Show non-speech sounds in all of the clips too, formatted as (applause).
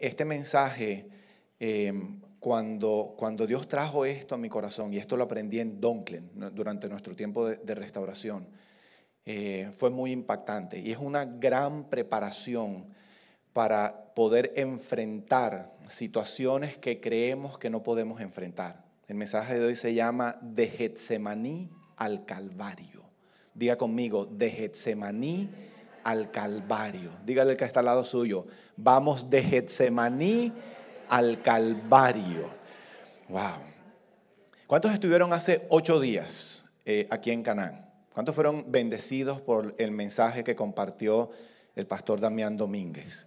este mensaje, em, cuando, cuando Dios trajo esto a mi corazón, y esto lo aprendí en Dunklin durante nuestro tiempo de, restauración, eh, fue muy impactante y es una gran preparación para poder enfrentar situaciones que creemos que no podemos enfrentar. El mensaje de hoy se llama De Getsemaní al Calvario. Diga conmigo, de Getsemaní al Calvario. Dígale el que está al lado suyo, vamos de Getsemaní al Calvario. Wow. ¿Cuántos estuvieron hace ocho días eh, aquí en Canaán? ¿Cuántos fueron bendecidos por el mensaje que compartió el pastor Damián Domínguez?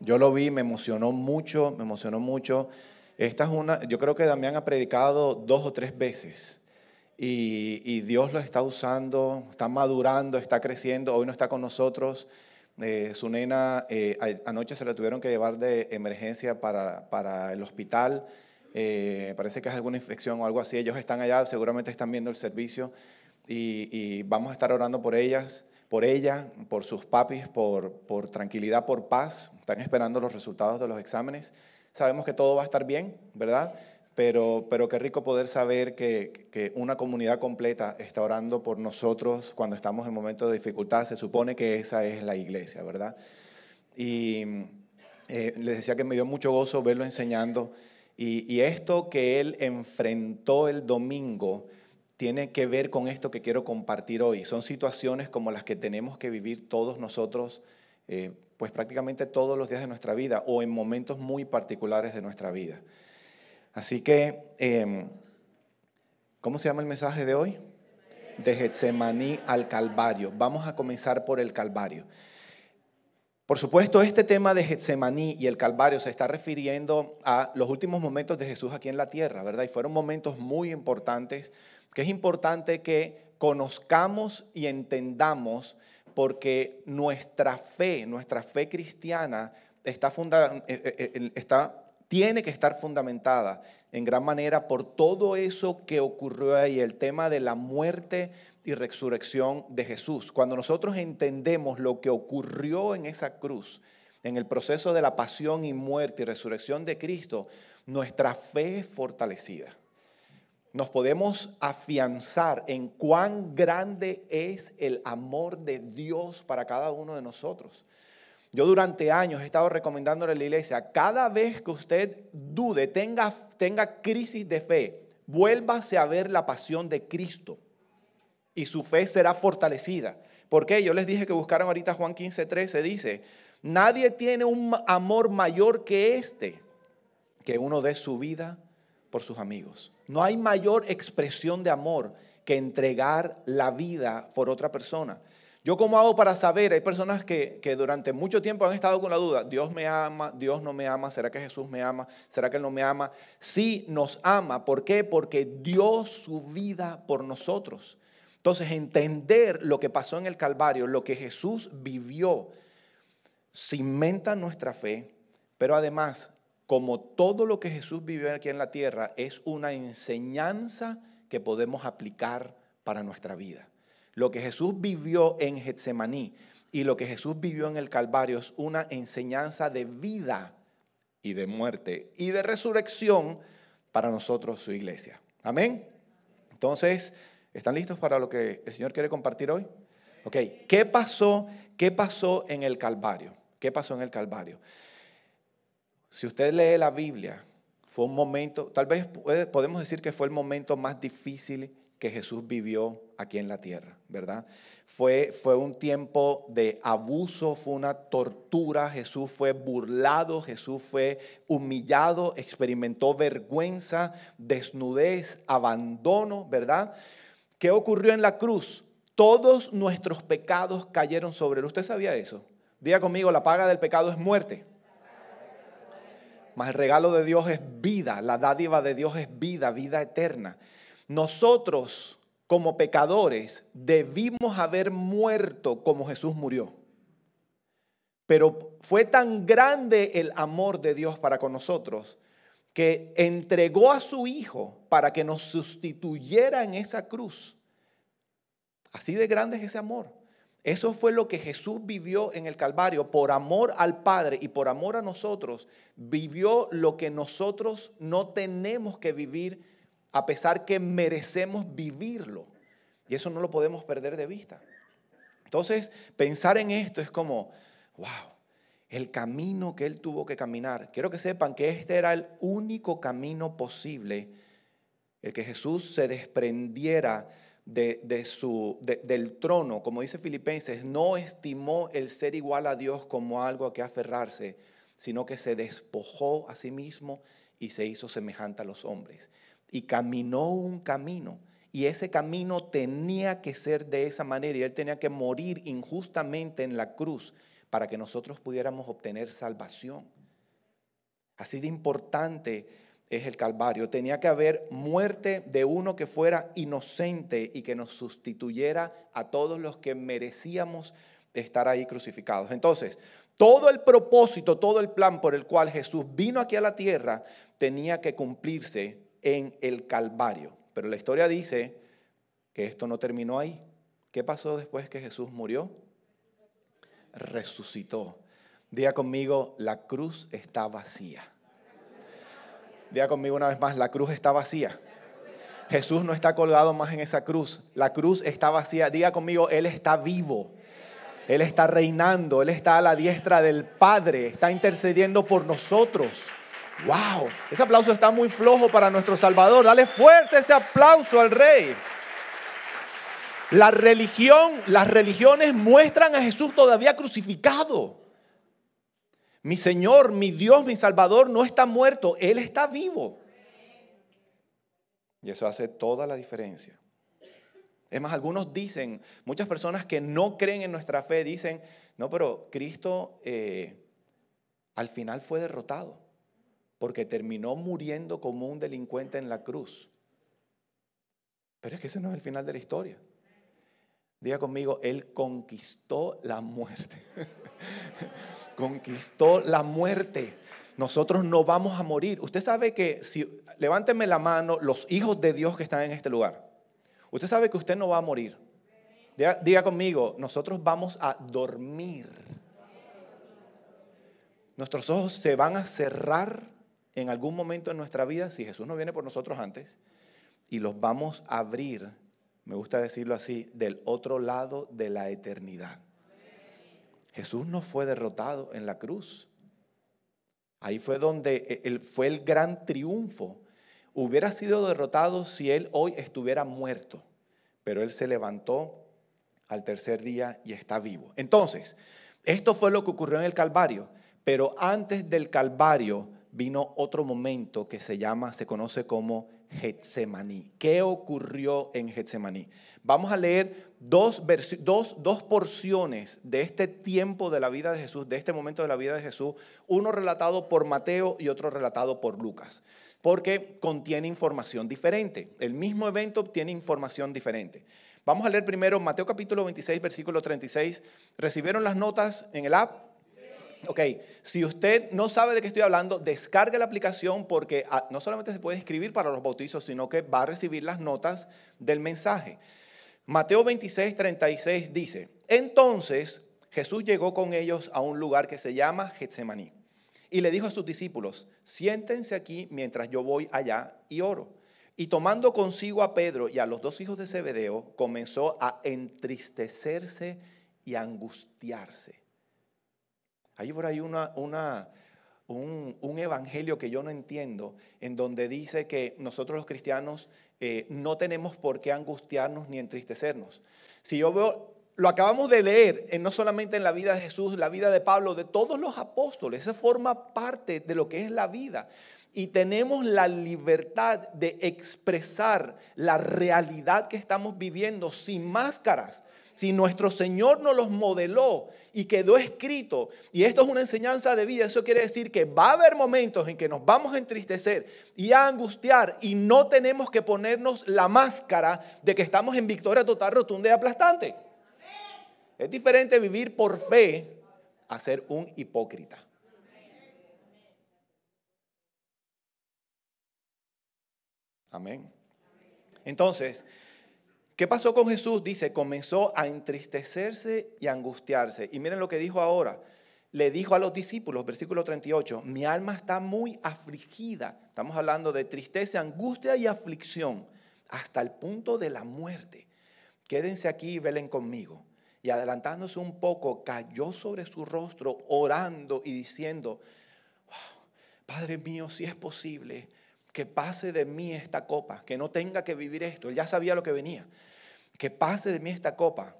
Yo lo vi, me emocionó mucho, me emocionó mucho. Esta es una, yo creo que Damián ha predicado dos o tres veces y, Dios lo está usando, está madurando, está creciendo, hoy no está con nosotros. Eh, su nena eh, anoche se la tuvieron que llevar de emergencia para, para el hospital. Eh, parece que es alguna infección o algo así. Ellos están allá, seguramente están viendo el servicio y, vamos a estar orando por ellas, por ella, por sus papis, por, por tranquilidad, por paz. Están esperando los resultados de los exámenes. Sabemos que todo va a estar bien, ¿verdad? pero, pero qué rico poder saber que, una comunidad completa está orando por nosotros cuando estamos en momentos de dificultad. Se supone que esa es la iglesia, ¿verdad? Y eh, les decía que me dio mucho gozo verlo enseñando. Y, esto que él enfrentó el domingo tiene que ver con esto que quiero compartir hoy. Son situaciones como las que tenemos que vivir todos nosotros, eh, pues prácticamente todos los días de nuestra vida o en momentos muy particulares de nuestra vida. Así que, em, ¿cómo se llama el mensaje de hoy? De Getsemaní al Calvario. Vamos a comenzar por el Calvario. Por supuesto, este tema de Getsemaní y el Calvario se está refiriendo a los últimos momentos de Jesús aquí en la tierra, ¿verdad? Y fueron momentos muy importantes, que es importante que conozcamos y entendamos porque nuestra fe, nuestra fe cristiana está, fundada, eh, eh, eh, está tiene que estar fundamentada en gran manera por todo eso que ocurrió ahí, el tema de la muerte y resurrección de Jesús. Cuando nosotros entendemos lo que ocurrió en esa cruz, en el proceso de la pasión y muerte y resurrección de Cristo, nuestra fe es fortalecida. Nos podemos afianzar en cuán grande es el amor de Dios para cada uno de nosotros. Yo durante años he estado recomendándole a la iglesia, cada vez que usted dude, tenga, tenga crisis de fe, vuélvase a ver la pasión de Cristo y su fe será fortalecida. ¿Por qué? yo les dije que buscaron ahorita Juan 15, 13, dice, nadie tiene un amor mayor que este, que uno dé su vida por sus amigos. No hay mayor expresión de amor que entregar la vida por otra persona. ¿Yo cómo hago para saber? Hay personas que, que, durante mucho tiempo han estado con la duda, Dios me ama, Dios no me ama, ¿será que Jesús me ama? ¿Será que Él no me ama? Sí, nos ama. ¿Por qué? Porque dio su vida por nosotros. Entonces, entender lo que pasó en el Calvario, lo que Jesús vivió, cimenta nuestra fe, pero además, como todo lo que Jesús vivió aquí en la tierra, es una enseñanza que podemos aplicar para nuestra vida. Lo que Jesús vivió en Getsemaní y lo que Jesús vivió en el Calvario es una enseñanza de vida y de muerte y de resurrección para nosotros, su iglesia. Amén. Entonces, ¿están listos para lo que el Señor quiere compartir hoy? Ok, ¿qué pasó? ¿Qué pasó en el Calvario? ¿Qué pasó en el Calvario? Si usted lee la Biblia, fue un momento, tal vez podemos decir que fue el momento más difícil que Jesús vivió aquí en la tierra, ¿verdad? Fue, fue un tiempo de abuso, fue una tortura, Jesús fue burlado, Jesús fue humillado, experimentó vergüenza, desnudez, abandono, ¿verdad? ¿Qué ocurrió en la cruz? Todos nuestros pecados cayeron sobre él. ¿Usted sabía eso? Diga conmigo, la paga del pecado es muerte. Mas el regalo de Dios es vida, la dádiva de Dios es vida, vida eterna. Nosotros como pecadores debimos haber muerto como Jesús murió. Pero fue tan grande el amor de Dios para con nosotros que entregó a su Hijo para que nos sustituyera en esa cruz. Así de grande es ese amor. Eso fue lo que Jesús vivió en el Calvario. Por amor al Padre y por amor a nosotros, vivió lo que nosotros no tenemos que vivir a pesar que merecemos vivirlo. Y eso no lo podemos perder de vista. Entonces, pensar en esto es como, wow, el camino que él tuvo que caminar. Quiero que sepan que este era el único camino posible, el que Jesús se desprendiera de, su, del trono, como dice Filipenses, no estimó el ser igual a Dios como algo a que aferrarse, sino que se despojó a sí mismo y se hizo semejante a los hombres y caminó un camino. Y ese camino tenía que ser de esa manera y él tenía que morir injustamente en la cruz para que nosotros pudiéramos obtener salvación. Así de importante es el Calvario. Tenía que haber muerte de uno que fuera inocente y que nos sustituyera a todos los que merecíamos estar ahí crucificados. Entonces, todo el propósito, todo el plan por el cual Jesús vino aquí a la tierra tenía que cumplirse en el Calvario. Pero la historia dice que esto no terminó ahí. ¿Qué pasó después que Jesús murió? Resucitó. Diga conmigo, la cruz está vacía. Diga conmigo una vez más, la cruz está vacía. Jesús no está colgado más en esa cruz. La cruz está vacía. Diga conmigo, Él está vivo. Él está reinando. Él está a la diestra del Padre. Está intercediendo por nosotros. Wow, ese aplauso está muy flojo para nuestro Salvador. Dale fuerte ese aplauso al rey. La religión, las religiones muestran a Jesús todavía crucificado. Mi Señor, mi Dios, mi Salvador no está muerto, Él está vivo. Y eso hace toda la diferencia. Es más, algunos dicen, muchas personas que no creen en nuestra fe dicen, no, pero Cristo eh, al final fue derrotado porque terminó muriendo como un delincuente en la cruz. Pero es que ese no es el final de la historia. Diga conmigo, Él conquistó la muerte. (laughs) conquistó la muerte. Nosotros no vamos a morir. Usted sabe que si, levánteme la mano, los hijos de Dios que están en este lugar. Usted sabe que usted no va a morir. Diga, diga conmigo, nosotros vamos a dormir. Nuestros ojos se van a cerrar en algún momento en nuestra vida, si Jesús no viene por nosotros antes, y los vamos a abrir, me gusta decirlo así, del otro lado de la eternidad. Jesús no fue derrotado en la cruz. Ahí fue donde él, e, fue el gran triunfo. Hubiera sido derrotado si él hoy estuviera muerto, pero él se levantó al tercer día y está vivo. Entonces, esto fue lo que ocurrió en el Calvario, pero antes del Calvario vino otro momento que se llama, se conoce como Getsemaní. ¿Qué ocurrió en Getsemaní? Vamos a leer dos, dos, dos, porciones de este tiempo de la vida de Jesús, de este momento de la vida de Jesús, uno relatado por Mateo y otro relatado por Lucas, porque contiene información diferente. El mismo evento obtiene información diferente. Vamos a leer primero Mateo capítulo 26, versículo 36. ¿Recibieron las notas en el app? ok, si usted no sabe de qué estoy hablando, descargue la aplicación porque ah, no solamente se puede escribir para los bautizos, sino que va a recibir las notas del mensaje. Mateo 26, 36 dice, entonces Jesús llegó con ellos a un lugar que se llama Getsemaní y le dijo a sus discípulos, siéntense aquí mientras yo voy allá y oro. Y tomando consigo a Pedro y a los dos hijos de Zebedeo, comenzó a entristecerse y angustiarse. Hay por ahí una, un, evangelio que yo no entiendo, en donde dice que nosotros los cristianos eh, no tenemos por qué angustiarnos ni entristecernos. Si yo veo, lo acabamos de leer, no solamente en la vida de Jesús, la vida de Pablo, de todos los apóstoles, esa forma parte de lo que es la vida. Y tenemos la libertad de expresar la realidad que estamos viviendo sin máscaras, si nuestro Señor nos los modeló y quedó escrito, y esto es una enseñanza de vida, eso quiere decir que va a haber momentos en que nos vamos a entristecer y a angustiar y no tenemos que ponernos la máscara de que estamos en victoria total, rotunda y aplastante. Es diferente vivir por fe a ser un hipócrita. Amén. Entonces, ¿Qué pasó con Jesús? Dice, comenzó a entristecerse y angustiarse. Y miren lo que dijo ahora. Le dijo a los discípulos, versículo 38, mi alma está muy afligida. Estamos hablando de tristeza, angustia y aflicción, hasta el punto de la muerte. Quédense aquí y velen conmigo. Y adelantándose un poco, cayó sobre su rostro, orando y diciendo, ah, Padre mío, si es posible, que pase de mí esta copa, que no tenga que vivir esto. Él ya sabía lo que venía. Que pase de mí esta copa,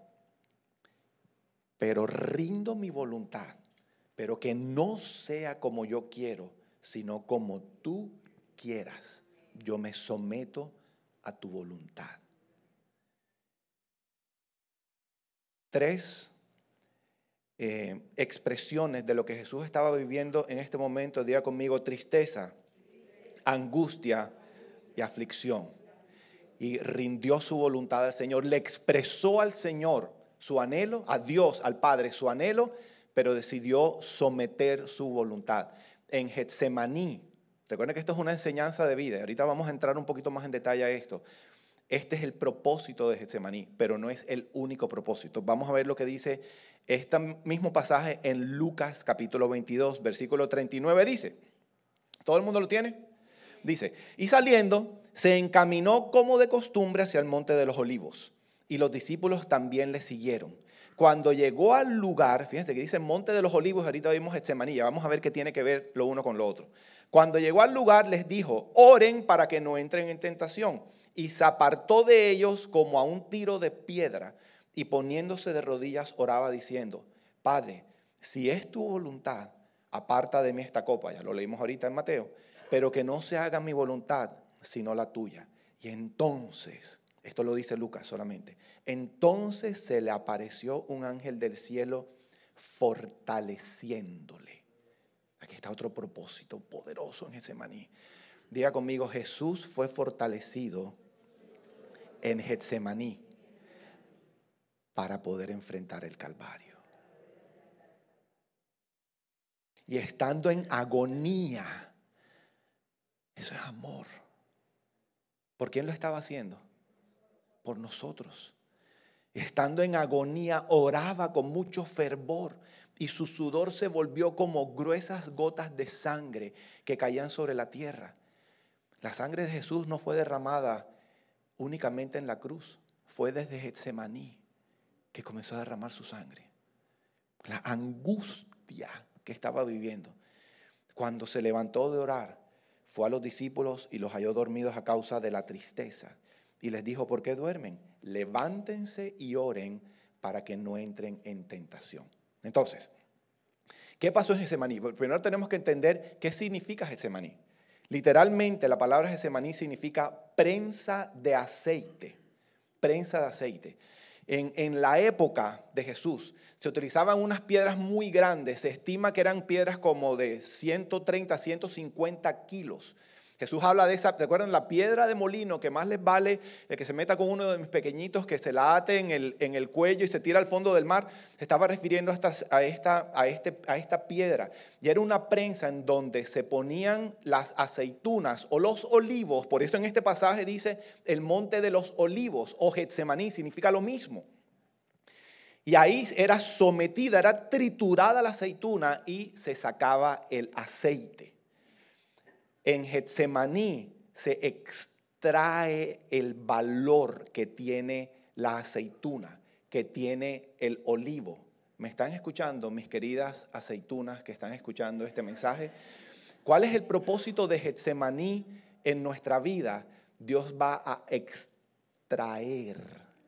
pero rindo mi voluntad, pero que no sea como yo quiero, sino como tú quieras. Yo me someto a tu voluntad. Tres eh, expresiones de lo que Jesús estaba viviendo en este momento. día conmigo tristeza, angustia y aflicción. Y rindió su voluntad al Señor, le expresó al Señor su anhelo, a Dios, al Padre, su anhelo, pero decidió someter su voluntad. En Getsemaní, recuerden que esto es una enseñanza de vida, ahorita vamos a entrar un poquito más en detalle a esto. Este es el propósito de Getsemaní, pero no es el único propósito. Vamos a ver lo que dice este mismo pasaje en Lucas capítulo 22, versículo 39 dice, ¿todo el mundo lo tiene? Dice, y saliendo, se encaminó como de costumbre hacia el monte de los olivos, y los discípulos también le siguieron. Cuando llegó al lugar, fíjense que dice monte de los olivos, ahorita vimos Getsemanilla, vamos a ver qué tiene que ver lo uno con lo otro. Cuando llegó al lugar les dijo, oren para que no entren en tentación. Y se apartó de ellos como a un tiro de piedra y poniéndose de rodillas oraba diciendo, Padre, si es tu voluntad, aparta de mí esta copa, ya lo leímos ahorita en Mateo, pero que no se haga mi voluntad, sino la tuya. Y entonces, esto lo dice Lucas solamente, entonces se le apareció un ángel del cielo fortaleciéndole. Aquí está otro propósito poderoso en ese Diga conmigo, Jesús fue fortalecido en Getsemaní para poder enfrentar el Calvario. Y estando en agonía, eso es amor. ¿Por quién lo estaba haciendo? Por nosotros. Estando en agonía, oraba con mucho fervor y su sudor se volvió como gruesas gotas de sangre que caían sobre la tierra. La sangre de Jesús no fue derramada únicamente en la cruz, fue desde Getsemaní que comenzó a derramar su sangre. La angustia que estaba viviendo. Cuando se levantó de orar, fue a los discípulos y los halló dormidos a causa de la tristeza. Y les dijo, ¿por qué duermen? Levántense y oren para que no entren en tentación. Entonces, ¿qué pasó en Getsemaní? Primero tenemos que entender qué significa maní. Literalmente la palabra Getsemaní significa prensa de aceite, prensa de aceite en, la época de Jesús se utilizaban unas piedras muy grandes, se estima que eran piedras como de 130, 150 kilos, Jesús habla de esa, acuerdan? la piedra de molino que más les vale el que se meta con uno de mis pequeñitos, que se la ate en el, cuello y se tira al fondo del mar? Se estaba refiriendo a esta, este, a esta piedra. Y era una prensa en donde se ponían las aceitunas o los olivos. Por eso en este pasaje dice el monte de los olivos o Getsemaní, significa lo mismo. Y ahí era sometida, era triturada la aceituna y se sacaba el aceite en Getsemaní se extrae el valor que tiene la aceituna, que tiene el olivo. ¿Me están escuchando, mis queridas aceitunas que están escuchando este mensaje? ¿Cuál es el propósito de Getsemaní en nuestra vida? Dios va a extraer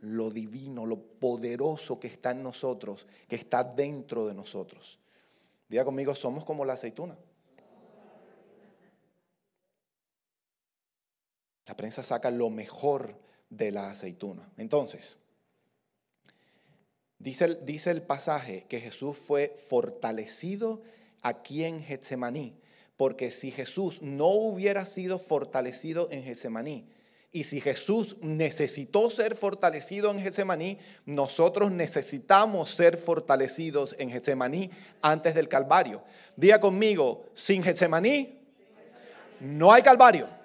lo divino, lo poderoso que está en nosotros, que está dentro de nosotros. Diga conmigo, somos como la aceituna. La prensa saca lo mejor de la aceituna. Entonces, dice el, dice el pasaje que Jesús fue fortalecido aquí en Getsemaní, porque si Jesús no hubiera sido fortalecido en Getsemaní, y si Jesús necesitó ser fortalecido en Getsemaní, nosotros necesitamos ser fortalecidos en Getsemaní antes del Calvario. Diga conmigo, sin Getsemaní no hay Calvario.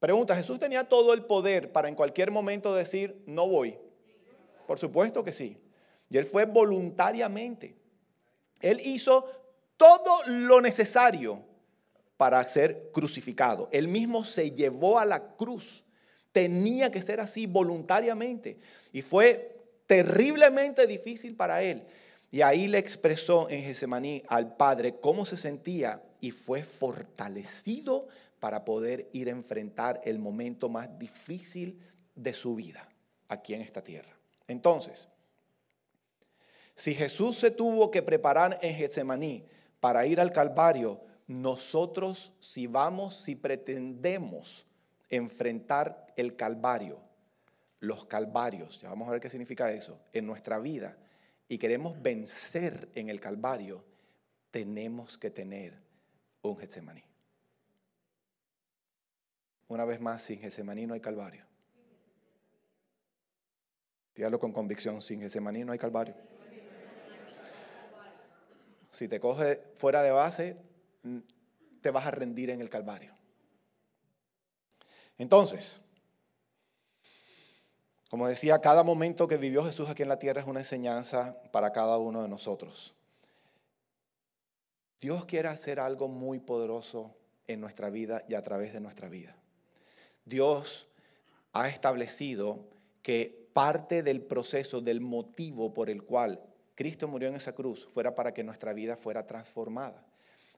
Pregunta, ¿Jesús tenía todo el poder para en cualquier momento decir, no voy? Por supuesto que sí. Y él fue voluntariamente. Él hizo todo lo necesario para ser crucificado. Él mismo se llevó a la cruz. Tenía que ser así voluntariamente. Y fue terriblemente difícil para él. Y ahí le expresó en Getsemaní al Padre cómo se sentía y fue fortalecido para poder ir a enfrentar el momento más difícil de su vida aquí en esta tierra. Entonces, si Jesús se tuvo que preparar en Getsemaní para ir al Calvario, nosotros si vamos, si pretendemos enfrentar el Calvario, los Calvarios, ya vamos a ver qué significa eso, en nuestra vida, y queremos vencer en el Calvario, tenemos que tener un Getsemaní. Una vez más, sin Getsemaní no hay Calvario. Dígalo con convicción, sin Getsemaní no hay Calvario. Si te coge fuera de base, te vas a rendir en el Calvario. Entonces, como decía, cada momento que vivió Jesús aquí en la tierra es una enseñanza para cada uno de nosotros. Dios quiere hacer algo muy poderoso en nuestra vida y a través de nuestra vida. Dios ha establecido que parte del proceso, del motivo por el cual Cristo murió en esa cruz, fuera para que nuestra vida fuera transformada.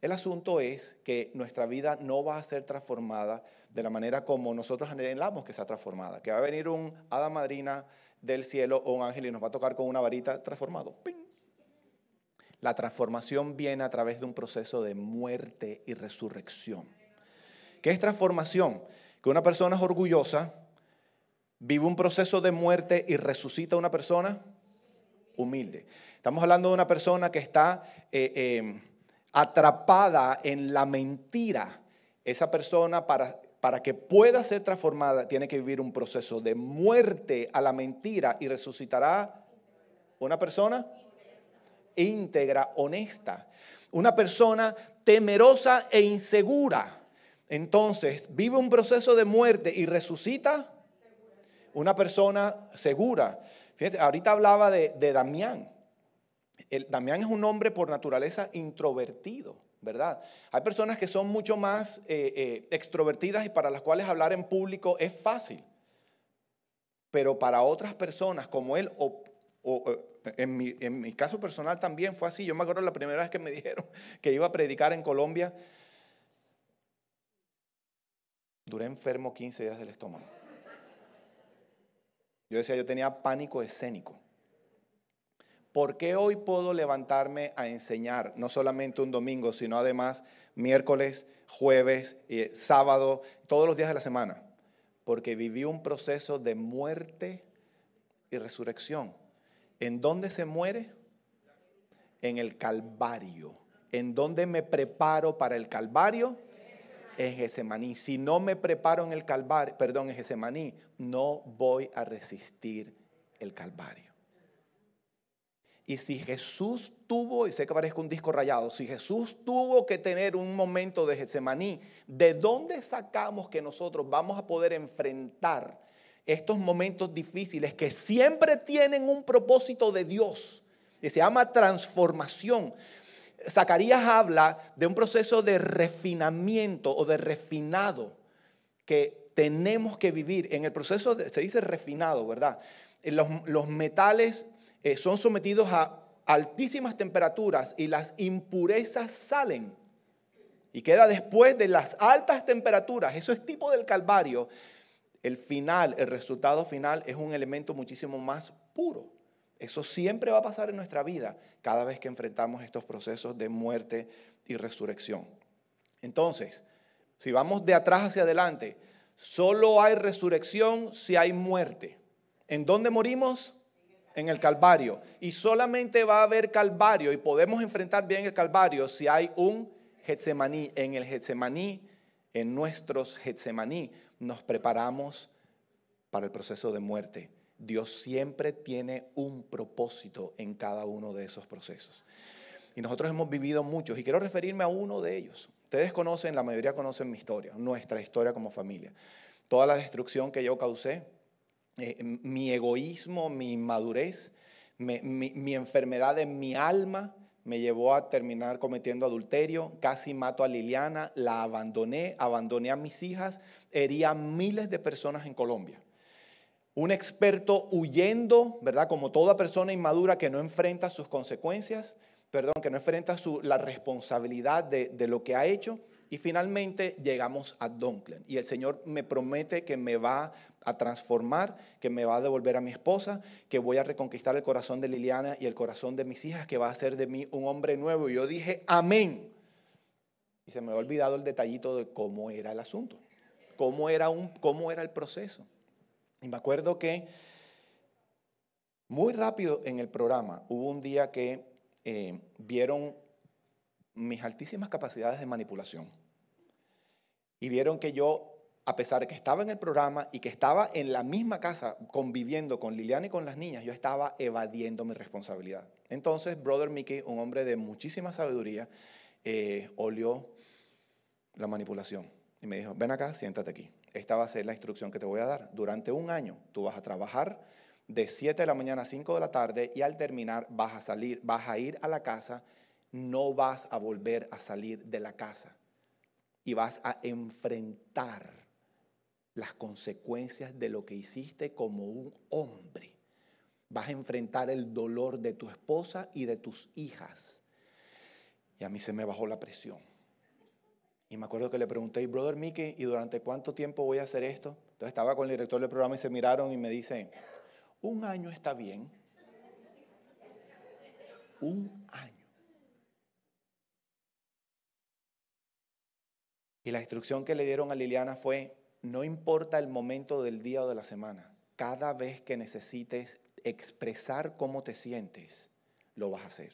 El asunto es que nuestra vida no va a ser transformada de la manera como nosotros anhelamos que sea transformada, que va a venir un hada madrina del cielo o un ángel y nos va a tocar con una varita transformado. La transformación viene a través de un proceso de muerte y resurrección. ¿Qué es transformación? que una persona es orgullosa, vive un proceso de muerte y resucita a una persona humilde. Estamos hablando de una persona que está eh, em, atrapada en la mentira. Esa persona para, para que pueda ser transformada tiene que vivir un proceso de muerte a la mentira y resucitará una persona íntegra, honesta. Una persona temerosa e insegura entonces vive un proceso de muerte y resucita una persona segura. Fíjense, ahorita hablaba de, Damián. El, Damián es un hombre por naturaleza introvertido, ¿verdad? Hay personas que son mucho más eh, eh, extrovertidas y para las cuales hablar en público es fácil. Pero para otras personas como él, o, eh, en, mi, en mi caso personal también fue así. Yo me acuerdo la primera vez que me (laughs) dijeron que iba a predicar en Colombia. Duré enfermo 15 días del estómago. Yo decía, yo tenía pánico escénico. ¿Por qué hoy puedo levantarme a enseñar, no solamente un domingo, sino además miércoles, jueves, eh, sábado, todos los días de la semana? Porque viví un proceso de muerte y resurrección. ¿En dónde se muere? En el Calvario. ¿En dónde me preparo para el Calvario? en Getsemaní. Si no me preparo en el Calvario, perdón, en Getsemaní, no voy a resistir el Calvario. Y si Jesús tuvo, y sé que parece un disco rayado, si Jesús tuvo que tener un momento de Getsemaní, ¿de dónde sacamos que nosotros vamos a poder enfrentar estos momentos difíciles que siempre tienen un propósito de Dios? y se llama transformación. Zacarías habla de un proceso de refinamiento o de refinado que tenemos que vivir. En el proceso se dice refinado, ¿verdad? Eh, los, metales eh, son sometidos a altísimas temperaturas y las impurezas salen. Y queda después de las altas temperaturas, eso es tipo del Calvario, el final, el resultado final es un elemento muchísimo más puro. Eso siempre va a pasar en nuestra vida cada vez que enfrentamos estos procesos de muerte y resurrección. Entonces, si vamos de atrás hacia adelante, solo hay resurrección si hay muerte. ¿En dónde morimos? En el Calvario. Y solamente va a haber Calvario y podemos enfrentar bien el Calvario si hay un Getsemaní. En el Getsemaní, en nuestros Getsemaní, nos preparamos para el proceso de muerte Dios siempre tiene un propósito en cada uno de esos procesos. Y nosotros hemos vivido muchos y quiero referirme a uno de ellos. Ustedes conocen, la mayoría conocen mi historia, nuestra historia como familia. Toda la destrucción que yo causé, eh, mi egoísmo, mi inmadurez, mi, enfermedad en mi alma, me llevó a terminar cometiendo adulterio, casi mato a Liliana, la abandoné, abandoné a mis hijas, hería a miles de personas en Colombia un experto huyendo, ¿verdad? Como toda persona inmadura que no enfrenta sus consecuencias, perdón, que no enfrenta la responsabilidad de, lo que ha hecho. Y finalmente llegamos a Donklin. y el Señor me promete que me va a transformar, que me va a devolver a mi esposa, que voy a reconquistar el corazón de Liliana y el corazón de mis hijas, que va a hacer de mí un hombre nuevo. Y yo dije, amén. Y se me ha olvidado el detallito de cómo era el asunto, cómo era, un, cómo era el proceso. Y me acuerdo que muy rápido en el programa hubo un día que eh, vieron mis altísimas capacidades de manipulación. Y vieron que yo, a pesar de que estaba en el programa y que estaba en la misma casa conviviendo con Liliana y con las niñas, yo estaba evadiendo mi responsabilidad. Entonces, Brother Mickey, un hombre de muchísima sabiduría, eh, olió la manipulación y me dijo, ven acá, siéntate aquí esta va a ser la instrucción que te voy a dar. Durante un año tú vas a trabajar de 7 de la mañana a 5 de la tarde y al terminar vas a salir, vas a ir a la casa, no vas a volver a salir de la casa y vas a enfrentar las consecuencias de lo que hiciste como un hombre. Vas a enfrentar el dolor de tu esposa y de tus hijas. Y a mí se me bajó la presión. Y me acuerdo que le pregunté, brother Mickey, ¿y durante cuánto tiempo voy a hacer esto? Entonces estaba con el director del programa y se miraron y me dicen, un año está bien. Un año. Y la instrucción que le dieron a Liliana fue, no importa el momento del día o de la semana, cada vez que necesites expresar cómo te sientes, lo vas a hacer.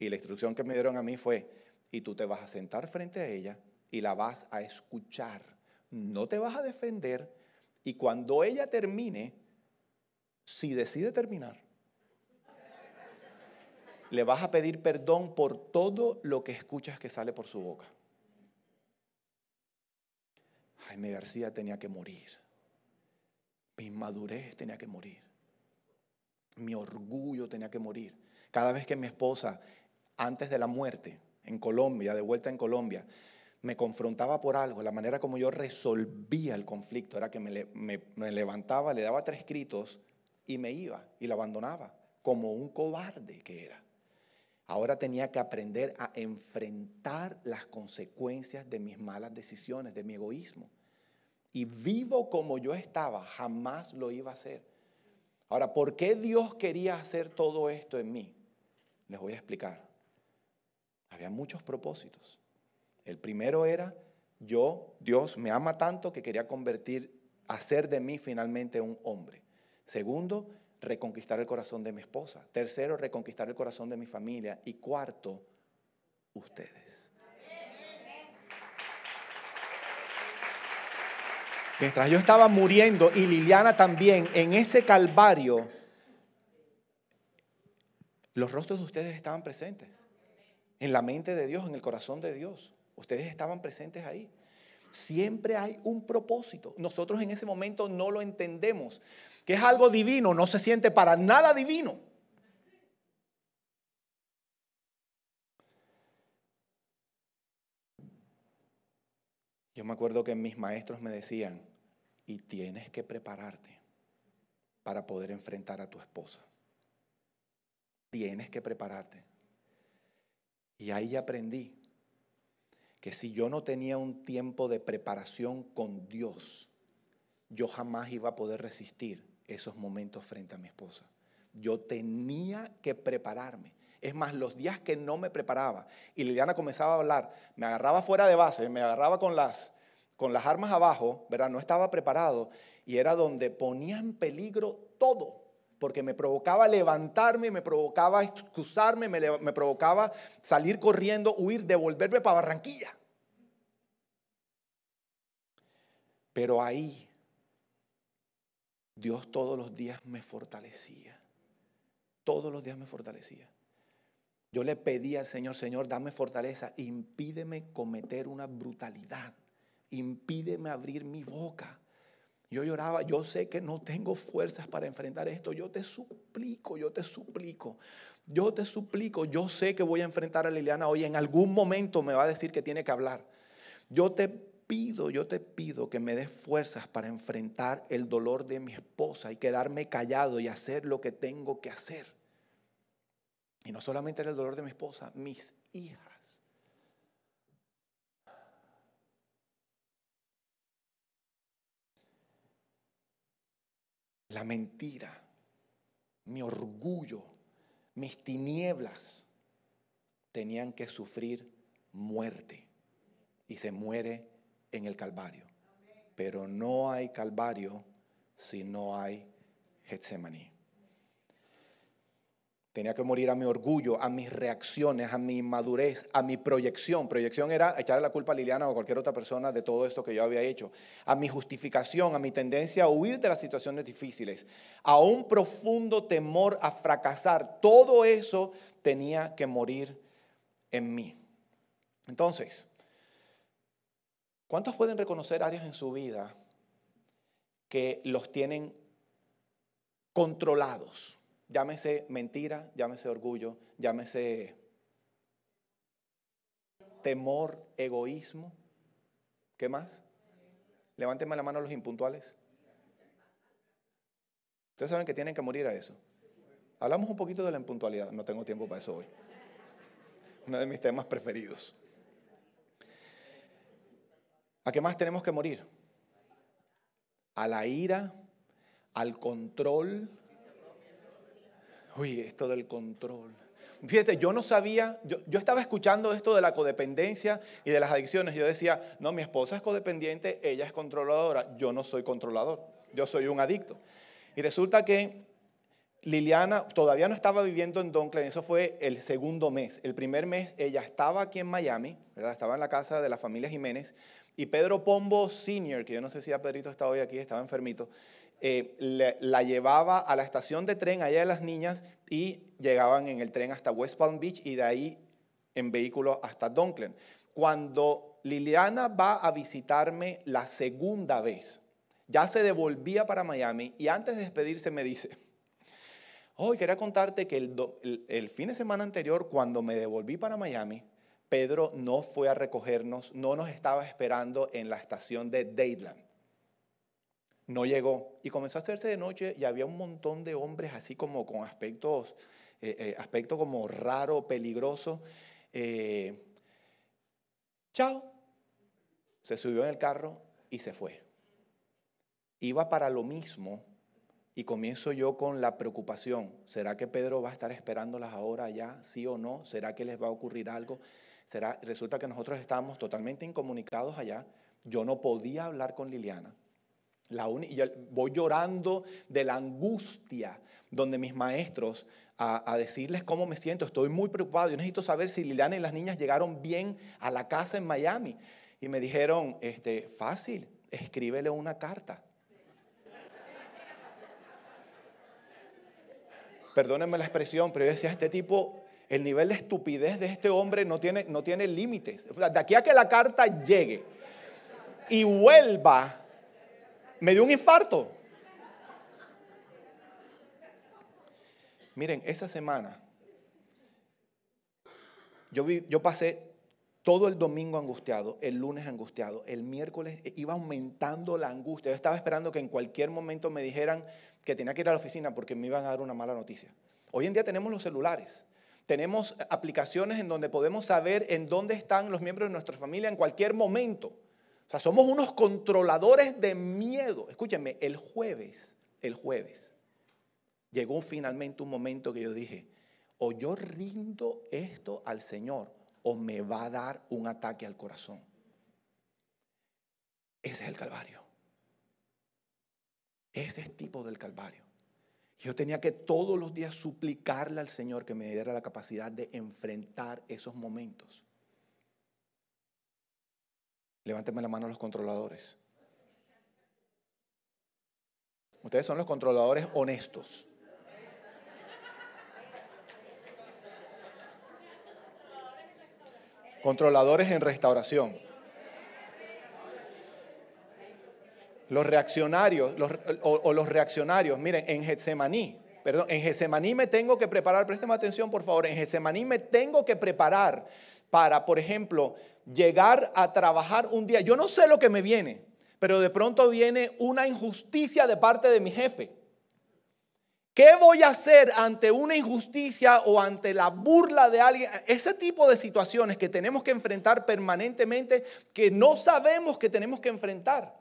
Y la instrucción que me dieron a mí fue, y tú te vas a sentar frente a ella y la vas a escuchar. No te vas a defender y cuando ella termine, si decide terminar, le vas a pedir perdón por todo lo que escuchas que sale por su boca. Jaime García tenía que morir. Mi inmadurez tenía que morir. Mi orgullo tenía que morir. Cada vez que mi esposa, antes de la muerte, en Colombia, de vuelta en Colombia, me confrontaba por algo, la manera como yo resolvía el conflicto era que me, levantaba, le daba tres gritos y me iba y lo abandonaba, como un cobarde que era. Ahora tenía que aprender a enfrentar las consecuencias de mis malas decisiones, de mi egoísmo. Y vivo como yo estaba, jamás lo iba a hacer. Ahora, ¿por qué Dios quería hacer todo esto en mí? Les voy a explicar. Había muchos propósitos. El primero era, yo, Dios me ama tanto que quería convertir, hacer de mí finalmente un hombre. Segundo, reconquistar el corazón de mi esposa. Tercero, reconquistar el corazón de mi familia. Y cuarto, ustedes. Mientras yo estaba muriendo y Liliana también, en ese calvario, los rostros de ustedes estaban presentes. En la mente de Dios, en el corazón de Dios. Ustedes estaban presentes ahí. Siempre hay un propósito. Nosotros en ese momento no lo entendemos. Que es algo divino, no se siente para nada divino. Yo me acuerdo que mis maestros me decían, y tienes que prepararte para poder enfrentar a tu esposa. Tienes que prepararte. Y ahí aprendí que si yo no tenía un tiempo de preparación con Dios, yo jamás iba a poder resistir esos momentos frente a mi esposa. Yo tenía que prepararme. Es más, los días que no me preparaba y Liliana comenzaba a hablar, me agarraba fuera de base, me agarraba con las, con las armas abajo, ¿verdad? No estaba preparado y era donde ponía en peligro todo, porque me provocaba levantarme, me provocaba excusarme, me provocaba salir corriendo, huir, devolverme para Barranquilla. Pero ahí Dios todos los días me fortalecía. Todos los días me fortalecía. Yo le pedí al Señor, Señor, dame fortaleza, impídeme cometer una brutalidad, impídeme abrir mi boca. Yo lloraba, yo sé que no tengo fuerzas para enfrentar esto, yo te suplico, yo te suplico, yo te suplico, yo sé que voy a enfrentar a Liliana hoy, en algún momento me va a decir que tiene que hablar. Yo te pido, yo te pido que me des fuerzas para enfrentar el dolor de mi esposa y quedarme callado y hacer lo que tengo que hacer. Y no solamente el dolor de mi esposa, mis hijas. La mentira, mi orgullo, mis tinieblas tenían que sufrir muerte. Y se muere en el Calvario. Pero no hay Calvario si no hay Getsemaní. Tenía que morir a mi orgullo, a mis reacciones, a mi madurez, a mi proyección. Proyección era echarle la culpa a Liliana o a cualquier otra persona de todo esto que yo había hecho. A mi justificación, a mi tendencia a huir de las situaciones difíciles. A un profundo temor a fracasar. Todo eso tenía que morir en mí. Entonces, ¿Cuántos pueden reconocer áreas en su vida que los tienen controlados? Llámese mentira, llámese orgullo, llámese temor, egoísmo. ¿Qué más? Levánteme la mano a los impuntuales. Ustedes saben que tienen que morir a eso. Hablamos un poquito de la impuntualidad. No tengo tiempo para eso hoy. Uno de mis temas preferidos. ¿A qué más tenemos que morir? A la ira, al control. Uy, esto del control. Fíjate, yo no sabía, yo, estaba escuchando esto de la codependencia y de las adicciones. Yo decía, no, mi esposa es codependiente, ella es controladora. Yo no soy controlador, yo soy un adicto. Y resulta que Liliana todavía no estaba viviendo en Dunklen, eso fue el segundo mes. El primer mes ella estaba aquí en Miami, ¿verdad? estaba en la casa de la familia Jiménez, y Pedro Pombo Sr., que yo no sé si ya Pedrito está hoy aquí, estaba enfermito, eh, la llevaba a la estación de tren allá de las niñas y llegaban en el tren hasta West Palm Beach y de ahí en vehículo hasta Dunklin. Cuando Liliana va a visitarme la segunda vez, ya se devolvía para Miami y antes de despedirse me dice, hoy quería contarte que el fin de semana anterior, cuando me devolví para Miami, Pedro no fue a recogernos, no nos estaba esperando en la estación de Dayland. No llegó y comenzó a hacerse de noche y había un montón de hombres así como con aspectos, eh, eh, aspecto como raro, peligroso. Eh, chao. Se subió en el carro y se fue. Iba para lo mismo y comienzo yo con la preocupación. ¿Será que Pedro va a estar esperándolas ahora ya? ¿Sí o no? ¿Será que les va a ocurrir algo? resulta que nosotros estábamos totalmente incomunicados allá. Yo no podía hablar con Liliana. La voy llorando de la angustia donde mis maestros a, decirles cómo me siento. Estoy muy preocupado. Yo necesito saber si Liliana y las niñas llegaron bien a la casa en Miami. Y me dijeron, este, fácil, escríbele una carta. Perdónenme la expresión, pero yo decía, este tipo el nivel de estupidez de este hombre no tiene, no tiene límites. De aquí a que la carta llegue y vuelva, me dio un infarto. Miren, esa semana yo, yo pasé todo el domingo angustiado, el lunes angustiado, el miércoles iba aumentando la angustia. Yo estaba esperando que en cualquier momento me dijeran que tenía que ir a la oficina porque me iban a dar una mala noticia. Hoy en día tenemos los celulares. Tenemos aplicaciones en donde podemos saber en dónde están los miembros de nuestra familia en cualquier momento. O sea, somos unos controladores de miedo. Escúchenme, el jueves, el jueves, llegó finalmente un momento que yo dije, o yo rindo esto al Señor o me va a dar un ataque al corazón. Ese es el Calvario. Ese es tipo del Calvario. Yo tenía que todos los días suplicarle al Señor que me diera la capacidad de enfrentar esos momentos. Levánteme la mano a los controladores. Ustedes son los controladores honestos. Controladores en restauración. los reaccionarios o, los reaccionarios, miren, en Getsemaní, perdón, en Getsemaní me tengo que preparar, présteme atención por favor, en Getsemaní me tengo que preparar para, por ejemplo, llegar a trabajar un día. Yo no sé lo que me viene, pero de pronto viene una injusticia de parte de mi jefe. ¿Qué voy a hacer ante una injusticia o ante la burla de alguien? Ese tipo de situaciones que tenemos que enfrentar permanentemente, que no sabemos que tenemos que enfrentar.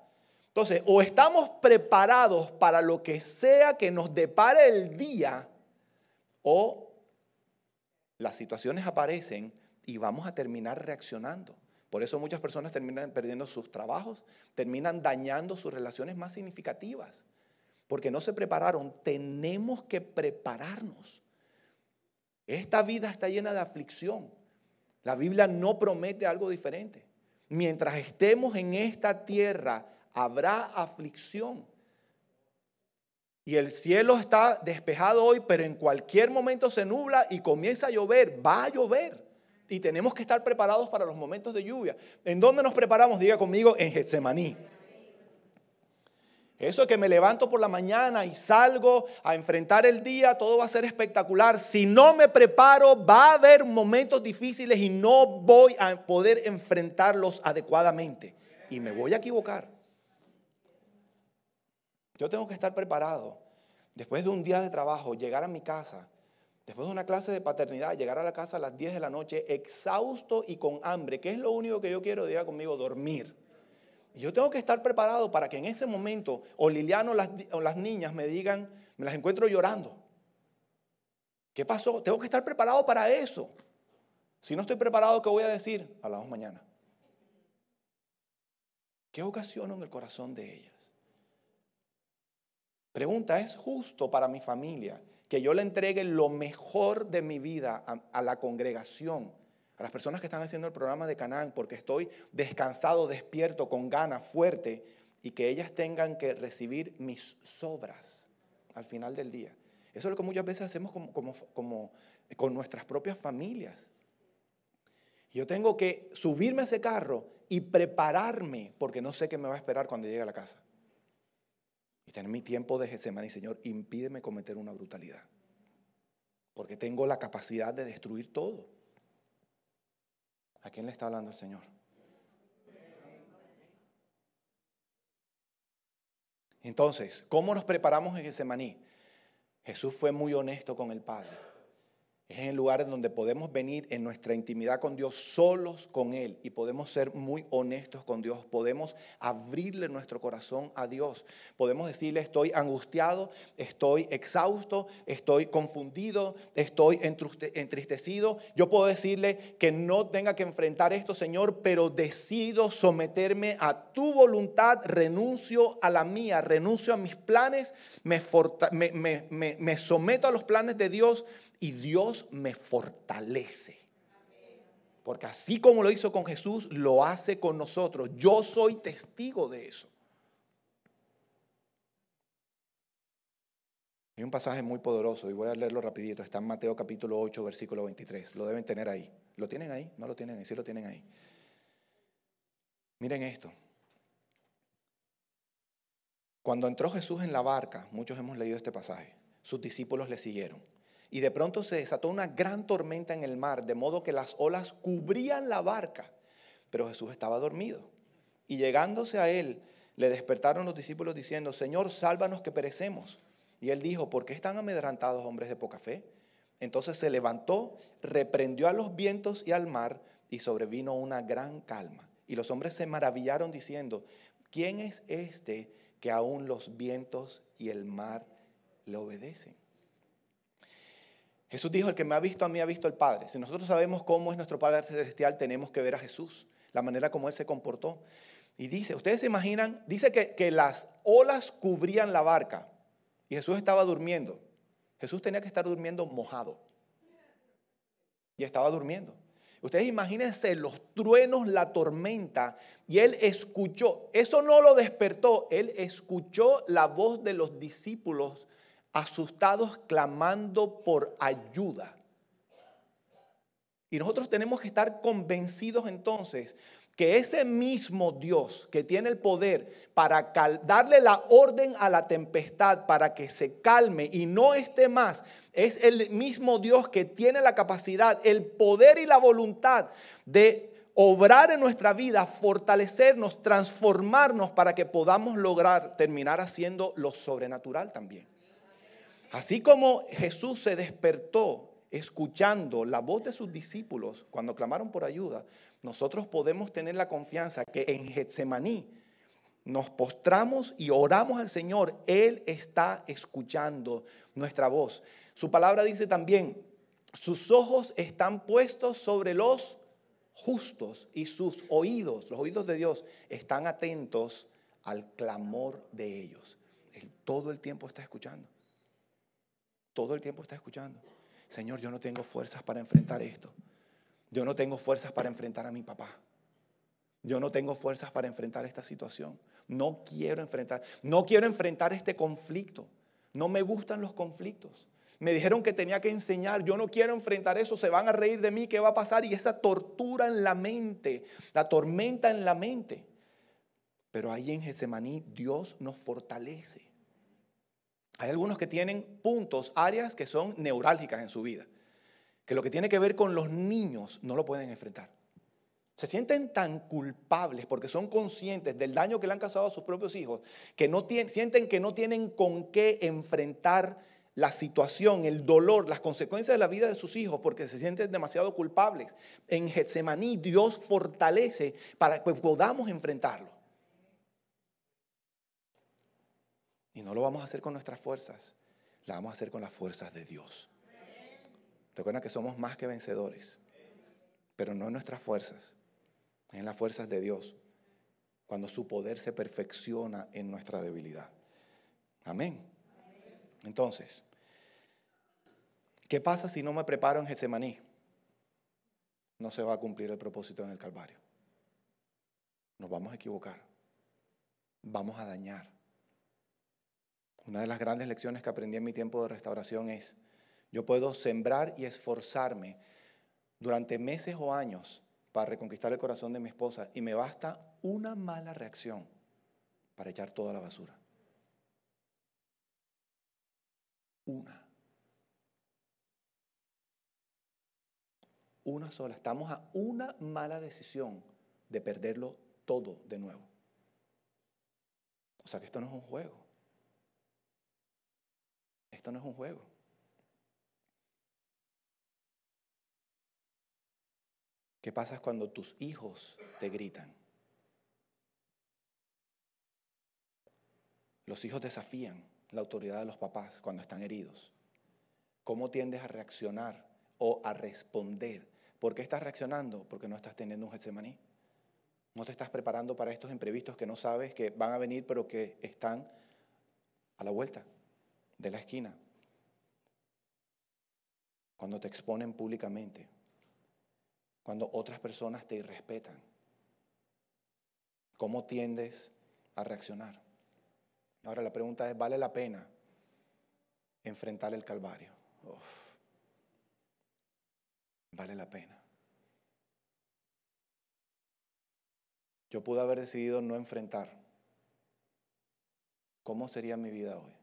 Entonces, o estamos preparados para lo que sea que nos depare el día, o las situaciones aparecen y vamos a terminar reaccionando. Por eso muchas personas terminan perdiendo sus trabajos, terminan dañando sus relaciones más significativas, porque no se prepararon. Tenemos que prepararnos. Esta vida está llena de aflicción. La Biblia no promete algo diferente. Mientras estemos en esta tierra, habrá aflicción. Y el cielo está despejado hoy, pero en cualquier momento se nubla y comienza a llover, va a llover. Y tenemos que estar preparados para los momentos de lluvia. ¿En dónde nos preparamos? Diga conmigo, en Getsemaní. Eso es que me levanto por la mañana y salgo a enfrentar el día, todo va a ser espectacular. Si no me preparo, va a haber momentos difíciles y no voy a poder enfrentarlos adecuadamente. Y me voy a equivocar. Yo tengo que estar preparado. Después de un día de trabajo, llegar a mi casa, después de una clase de paternidad, llegar a la casa a las 10 de la noche, exhausto y con hambre, que es lo único que yo quiero, diga conmigo, dormir. Y yo tengo que estar preparado para que en ese momento o Liliano o las, niñas me digan, me las encuentro llorando. ¿Qué pasó? Tengo que estar preparado para eso. Si no estoy preparado, ¿qué voy a decir? Hablamos mañana. ¿Qué ocasionó en el corazón de ella? Pregunta, ¿es justo para mi familia que yo le entregue lo mejor de mi vida a, la congregación, a las personas que están haciendo el programa de Canaán, porque estoy descansado, despierto, con ganas, fuerte, y que ellas tengan que recibir mis sobras al final del día? Eso es lo que muchas veces hacemos con nuestras propias familias. Yo tengo que subirme a ese carro y prepararme porque no sé qué me va a esperar cuando llegue a la casa. Y tener mi tiempo de Getsemaní, Señor, impídeme cometer una brutalidad. Porque tengo la capacidad de destruir todo. ¿A quién le está hablando el Señor? Entonces, ¿cómo nos preparamos en Getsemaní? Jesús fue muy honesto con el Padre. Es en el lugar donde podemos venir en nuestra intimidad con Dios solos con Él y podemos ser muy honestos con Dios. Podemos abrirle nuestro corazón a Dios. Podemos decirle estoy angustiado, estoy exhausto, estoy confundido, estoy entristecido. Yo puedo decirle que no tenga que enfrentar esto, Señor, pero decido someterme a tu voluntad, renuncio a la mía, renuncio a mis planes, me, me, me someto a los planes de Dios y Dios me fortalece. Porque así como lo hizo con Jesús, lo hace con nosotros. Yo soy testigo de eso. Hay un pasaje muy poderoso y voy a leerlo rapidito. Está en Mateo capítulo 8, versículo 23. Lo deben tener ahí. ¿Lo tienen ahí? No lo tienen ahí, sí lo tienen ahí. Miren esto. Cuando entró Jesús en la barca, muchos hemos leído este pasaje, sus discípulos le siguieron. Y de pronto se desató una gran tormenta en el mar, de modo que las olas cubrían la barca. Pero Jesús estaba dormido. Y llegándose a él, le despertaron los discípulos diciendo, Señor, sálvanos que perecemos. Y él dijo, ¿por qué están amedrantados hombres de poca fe? Entonces se levantó, reprendió a los vientos y al mar, y sobrevino una gran calma. Y los hombres se maravillaron diciendo, ¿quién es este que aún los vientos y el mar le obedecen? Jesús dijo, el que me ha visto a mí ha visto al Padre. Si nosotros sabemos cómo es nuestro Padre Celestial, tenemos que ver a Jesús, la manera como Él se comportó. Y dice, ustedes se imaginan, dice que, que las olas cubrían la barca y Jesús estaba durmiendo. Jesús tenía que estar durmiendo mojado. Y estaba durmiendo. Ustedes imagínense los truenos, la tormenta, y él escuchó, eso no lo despertó, él escuchó la voz de los discípulos asustados, clamando por ayuda. Y nosotros tenemos que estar convencidos entonces que ese mismo Dios que tiene el poder para darle la orden a la tempestad para que se calme y no esté más, es el mismo Dios que tiene la capacidad, el poder y la voluntad de obrar en nuestra vida, fortalecernos, transformarnos para que podamos lograr terminar haciendo lo sobrenatural también. Así como Jesús se despertó escuchando la voz de sus discípulos cuando clamaron por ayuda, nosotros podemos tener la confianza que en Getsemaní nos postramos y oramos al Señor. Él está escuchando nuestra voz. Su palabra dice también, sus ojos están puestos sobre los justos y sus oídos, los oídos de Dios, están atentos al clamor de ellos. Él todo el tiempo está escuchando. Todo el tiempo está escuchando. Señor, yo no tengo fuerzas para enfrentar esto. Yo no tengo fuerzas para enfrentar a mi papá. Yo no tengo fuerzas para enfrentar esta situación. No quiero enfrentar, no quiero enfrentar este conflicto. No me gustan los conflictos. Me dijeron que tenía que enseñar, yo no quiero enfrentar eso, se van a reír de mí, ¿qué va a pasar? Y esa tortura en la mente, la tormenta en la mente. Pero ahí en Getsemaní Dios nos fortalece. Hay algunos que tienen puntos, áreas que son neurálgicas en su vida, que lo que tiene que ver con los niños no lo pueden enfrentar. Se sienten tan culpables porque son conscientes del daño que le han causado a sus propios hijos, que no sienten que no tienen con qué enfrentar la situación, el dolor, las consecuencias de la vida de sus hijos porque se sienten demasiado culpables. En Getsemaní Dios fortalece para que podamos enfrentarlo. Y no lo vamos a hacer con nuestras fuerzas, la vamos a hacer con las fuerzas de Dios. Recuerda que somos más que vencedores, pero no en nuestras fuerzas, en las fuerzas de Dios, cuando su poder se perfecciona en nuestra debilidad. Amén. Entonces, ¿qué pasa si no me preparo en Getsemaní? No se va a cumplir el propósito en el Calvario. Nos vamos a equivocar. Vamos a dañar. Una de las grandes lecciones que aprendí en mi tiempo de restauración es, yo puedo sembrar y esforzarme durante meses o años para reconquistar el corazón de mi esposa y me basta una mala reacción para echar toda la basura. Una. Una sola. Estamos a una mala decisión de perderlo todo de nuevo. O sea que esto no es un juego. Esto no es un juego. ¿Qué pasa cuando tus hijos te gritan? Los hijos desafían la autoridad de los papás cuando están heridos. ¿Cómo tiendes a reaccionar o a responder? ¿Por qué estás reaccionando? Porque no estás teniendo un Getsemaní. No te estás preparando para estos imprevistos que no sabes que van a venir, pero que están a la vuelta de la esquina, cuando te exponen públicamente, cuando otras personas te irrespetan, ¿cómo tiendes a reaccionar? Ahora la pregunta es, ¿vale la pena enfrentar el Calvario? vale la pena. Yo pude haber decidido no enfrentar. ¿Cómo sería mi vida hoy?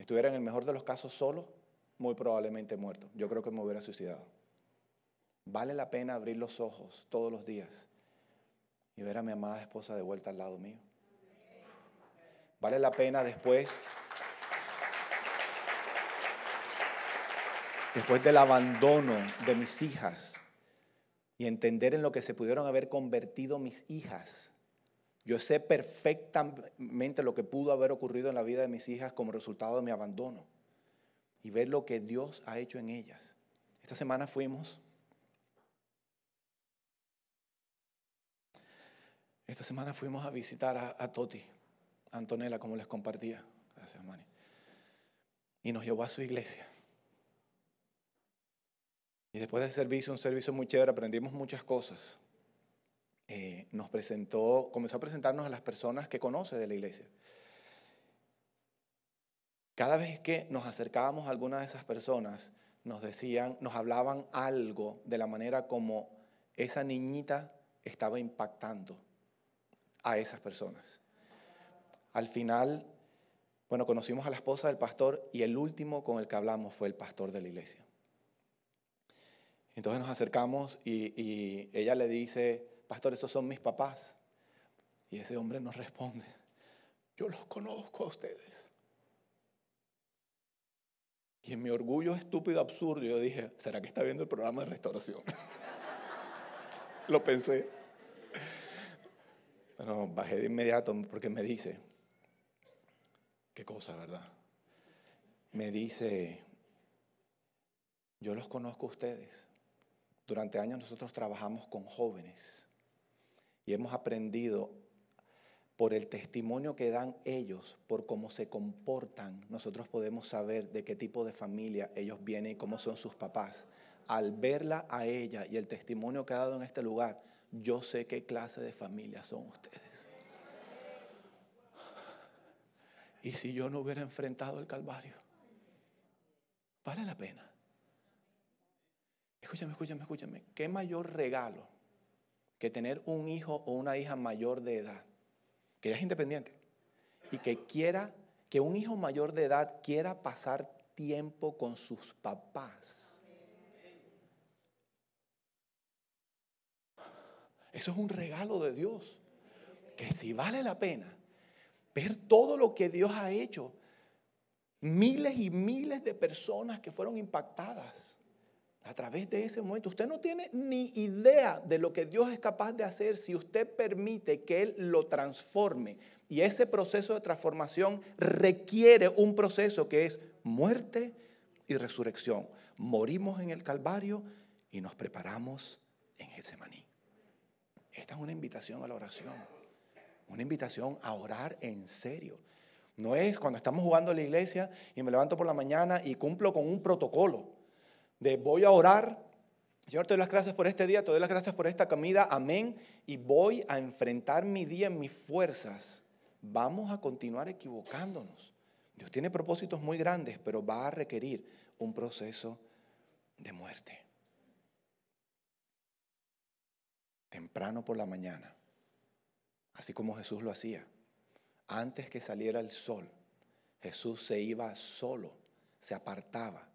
Estuviera en el mejor de los casos solo, muy probablemente muerto. Yo creo que me hubiera suicidado. Vale la pena abrir los ojos todos los días y ver a mi amada esposa de vuelta al lado mío. Vale la pena después, después del abandono de mis hijas y entender en lo que se pudieron haber convertido mis hijas yo sé perfectamente lo que pudo haber ocurrido en la vida de mis hijas como resultado de mi abandono y ver lo que Dios ha hecho en ellas. Esta semana fuimos. Esta semana fuimos a visitar a, Toti, a Antonella, como les compartía. Gracias, Mani. Y nos llevó a su iglesia. Y después del servicio, un servicio muy chévere, aprendimos muchas cosas. Eh, nos presentó, comenzó a presentarnos a las personas que conoce de la iglesia. Cada vez que nos acercábamos a alguna de esas personas, nos decían, nos hablaban algo de la manera como esa niñita estaba impactando a esas personas. Al final, bueno, conocimos a la esposa del pastor y el último con el que hablamos fue el pastor de la iglesia. Entonces nos acercamos y ella le dice, pastor, esos son mis papás. Y ese hombre nos responde, yo los conozco a ustedes. Y en mi orgullo estúpido, absurdo, yo dije, ¿será que está viendo el programa de restauración? (laughs) Lo pensé. Bueno, bajé de inmediato porque me dice, qué cosa, ¿verdad? Me dice, yo los conozco a ustedes. Durante años nosotros trabajamos con jóvenes y hemos aprendido por el testimonio que dan ellos, por cómo se comportan, nosotros podemos saber de qué tipo de familia ellos vienen y cómo son sus papás. Al verla a ella y el testimonio que ha dado en este lugar, yo sé qué clase de familia son ustedes. (laughs) Y si yo no hubiera enfrentado el Calvario, vale la pena. Escúchame, escúchame, escúchame. ¿Qué mayor regalo? que tener un hijo o una hija mayor de edad, que ya es independiente, y que quiera, que un hijo mayor de edad quiera pasar tiempo con sus papás. Eso es un regalo de Dios, que si vale la pena ver todo lo que Dios ha hecho, miles y miles de personas que fueron impactadas a través de ese momento, usted no tiene ni idea de lo que Dios es capaz de hacer si usted permite que Él lo transforme. Y ese proceso de transformación requiere un proceso que es muerte y resurrección. Morimos en el Calvario y nos preparamos en Getsemaní. Esta es una invitación a la oración, una invitación a orar en serio. No es cuando estamos jugando a la iglesia y me levanto por la mañana y cumplo con un protocolo de voy a orar, Señor, te doy las gracias por este día, te doy las gracias por esta comida, amén, y voy a enfrentar mi día en mis fuerzas, vamos a continuar equivocándonos. Dios tiene propósitos muy grandes, pero va a requerir un proceso de muerte. Temprano por la mañana, así como Jesús lo hacía, antes que saliera el sol, Jesús se iba solo, se apartaba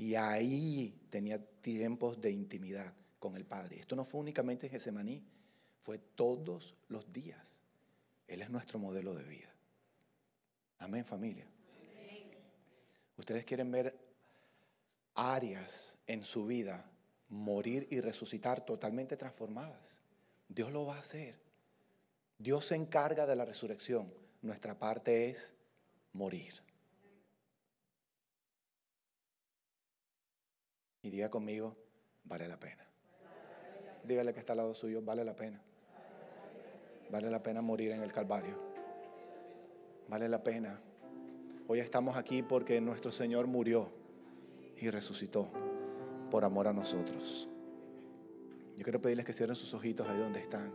y ahí tenía tiempos de intimidad con el Padre. Esto no fue únicamente en Getsemaní, fue todos los días. Él es nuestro modelo de vida. Amén, familia. Ustedes quieren ver áreas en su vida morir y resucitar totalmente transformadas. Dios lo va a hacer. Dios se encarga de la resurrección. Nuestra parte es morir. Y diga conmigo, vale la pena. Dígale que está al lado suyo, vale la pena. Vale la pena morir en el Calvario. Vale la pena. Hoy estamos aquí porque nuestro Señor murió y resucitó por amor a nosotros. Yo quiero pedirles que cierren sus ojitos ahí donde están.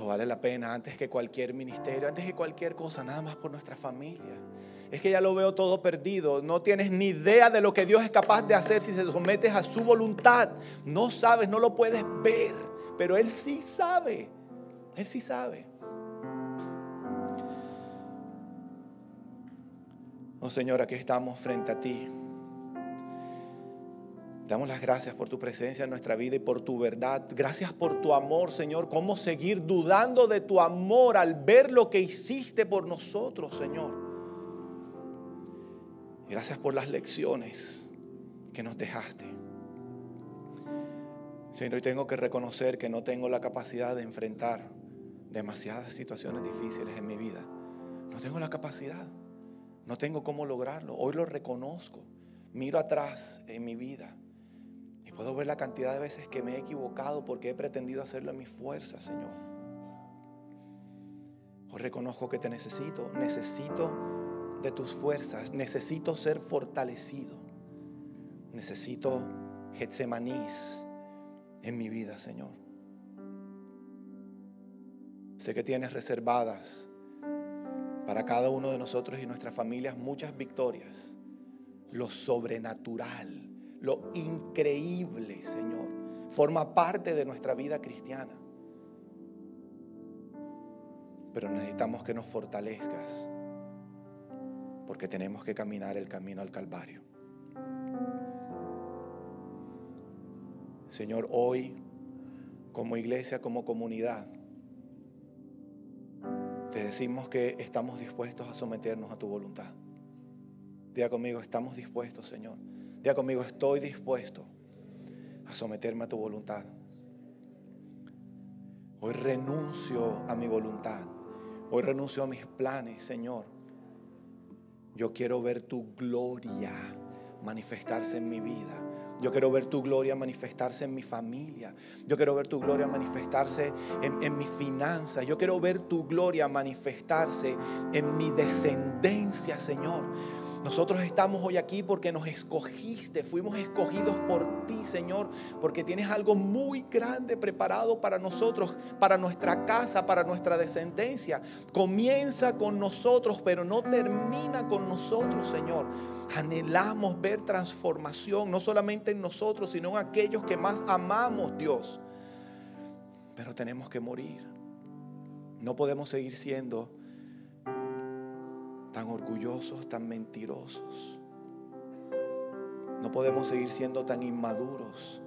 Oh, vale la pena antes que cualquier ministerio, antes que cualquier cosa, nada más por nuestra familia es que ya lo veo todo perdido. No tienes ni idea de lo que Dios es capaz de hacer si se sometes a su voluntad. No sabes, no lo puedes ver, pero Él sí sabe. Él sí sabe. oh Señor, aquí estamos frente a ti. Damos las gracias por tu presencia en nuestra vida y por tu verdad. Gracias por tu amor, Señor. ¿Cómo seguir dudando de tu amor al ver lo que hiciste por nosotros, Señor? Gracias por las lecciones que nos dejaste. Señor, hoy tengo que reconocer que no tengo la capacidad de enfrentar demasiadas situaciones difíciles en mi vida. No tengo la capacidad. No tengo cómo lograrlo. Hoy lo reconozco. Miro atrás en mi vida. Y puedo ver la cantidad de veces que me he equivocado porque he pretendido hacerlo a mis fuerzas, Señor. Hoy reconozco que te necesito. Necesito de tus fuerzas. Necesito ser fortalecido. Necesito Getsemanís en mi vida, Señor. Sé que tienes reservadas para cada uno de nosotros y nuestras familias muchas victorias. Lo sobrenatural, lo increíble, Señor, forma parte de nuestra vida cristiana. Pero necesitamos que nos fortalezcas porque tenemos que caminar el camino al Calvario. Señor, hoy, como iglesia, como comunidad, te decimos que estamos dispuestos a someternos a tu voluntad. Día conmigo, estamos dispuestos, Señor. Día conmigo, estoy dispuesto a someterme a tu voluntad. Hoy renuncio a mi voluntad. Hoy renuncio a mis planes, Señor yo quiero ver tu gloria manifestarse en mi vida. Yo quiero ver tu gloria manifestarse en mi familia. Yo quiero ver tu gloria manifestarse en, en mis finanzas. Yo quiero ver tu gloria manifestarse en mi descendencia, Señor. Nosotros estamos hoy aquí porque nos escogiste, fuimos escogidos por ti, Señor, porque tienes algo muy grande preparado para nosotros, para nuestra casa, para nuestra descendencia. Comienza con nosotros, pero no termina con nosotros, Señor. Anhelamos ver transformación, no solamente en nosotros, sino en aquellos que más amamos, Dios. Pero tenemos que morir. No podemos seguir siendo tan orgullosos, tan mentirosos. No podemos seguir siendo tan inmaduros.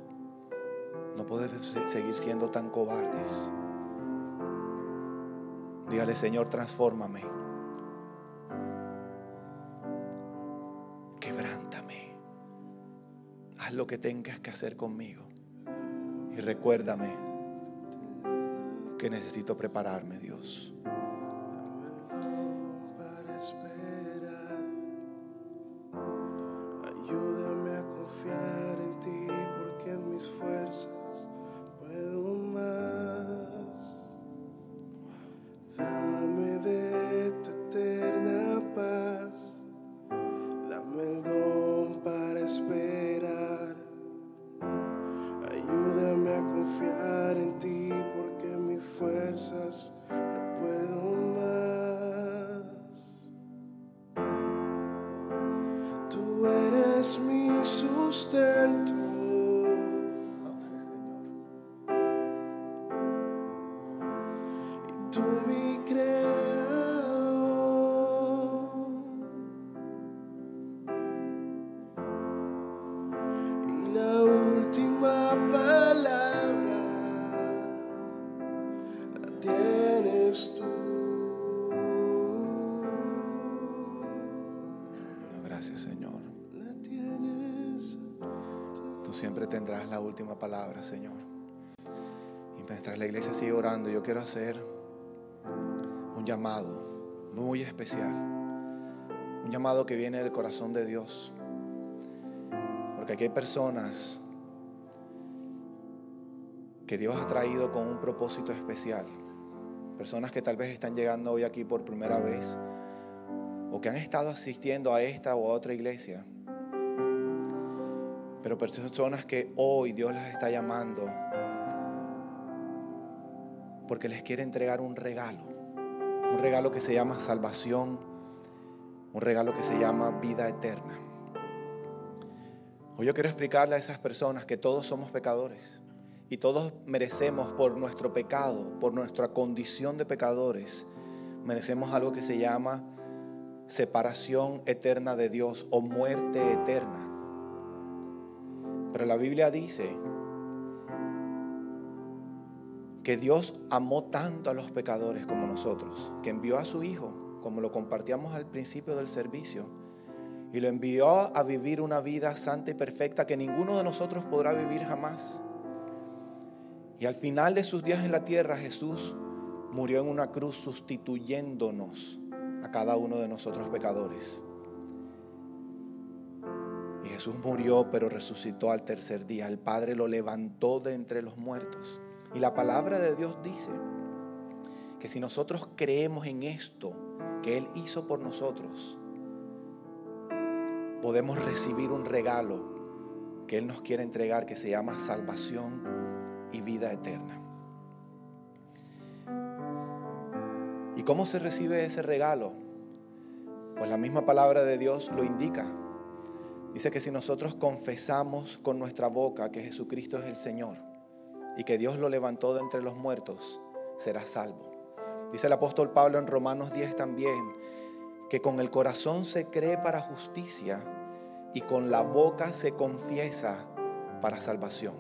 No podemos seguir siendo tan cobardes. Dígale, Señor, transfórmame. Quebrántame. Haz lo que tengas que hacer conmigo. Y recuérdame que necesito prepararme, Dios. un llamado muy especial, un llamado que viene del corazón de Dios. Porque aquí hay personas que Dios ha traído con un propósito especial. Personas que tal vez están llegando hoy aquí por primera vez o que han estado asistiendo a esta o a otra iglesia. Pero personas que hoy Dios las está llamando porque les quiere entregar un regalo un regalo que se llama salvación, un regalo que se llama vida eterna. Hoy yo quiero explicarle a esas personas que todos somos pecadores y todos merecemos por nuestro pecado, por nuestra condición de pecadores, merecemos algo que se llama separación eterna de Dios o muerte eterna. Pero la Biblia dice que Dios amó tanto a los pecadores como nosotros, que envió a su Hijo, como lo compartíamos al principio del servicio, y lo envió a vivir una vida santa y perfecta que ninguno de nosotros podrá vivir jamás. Y al final de sus días en la tierra, Jesús murió en una cruz sustituyéndonos a cada uno de nosotros pecadores. Y Jesús murió, pero resucitó al tercer día. El Padre lo levantó de entre los muertos. Y la palabra de Dios dice que si nosotros creemos en esto que Él hizo por nosotros, podemos recibir un regalo que Él nos quiere entregar que se llama salvación y vida eterna. ¿Y cómo se recibe ese regalo? Pues la misma palabra de Dios lo indica. Dice que si nosotros confesamos con nuestra boca que Jesucristo es el Señor y que Dios lo levantó de entre los muertos, será salvo. Dice el apóstol Pablo en Romanos 10 también, que con el corazón se cree para justicia y con la boca se confiesa para salvación.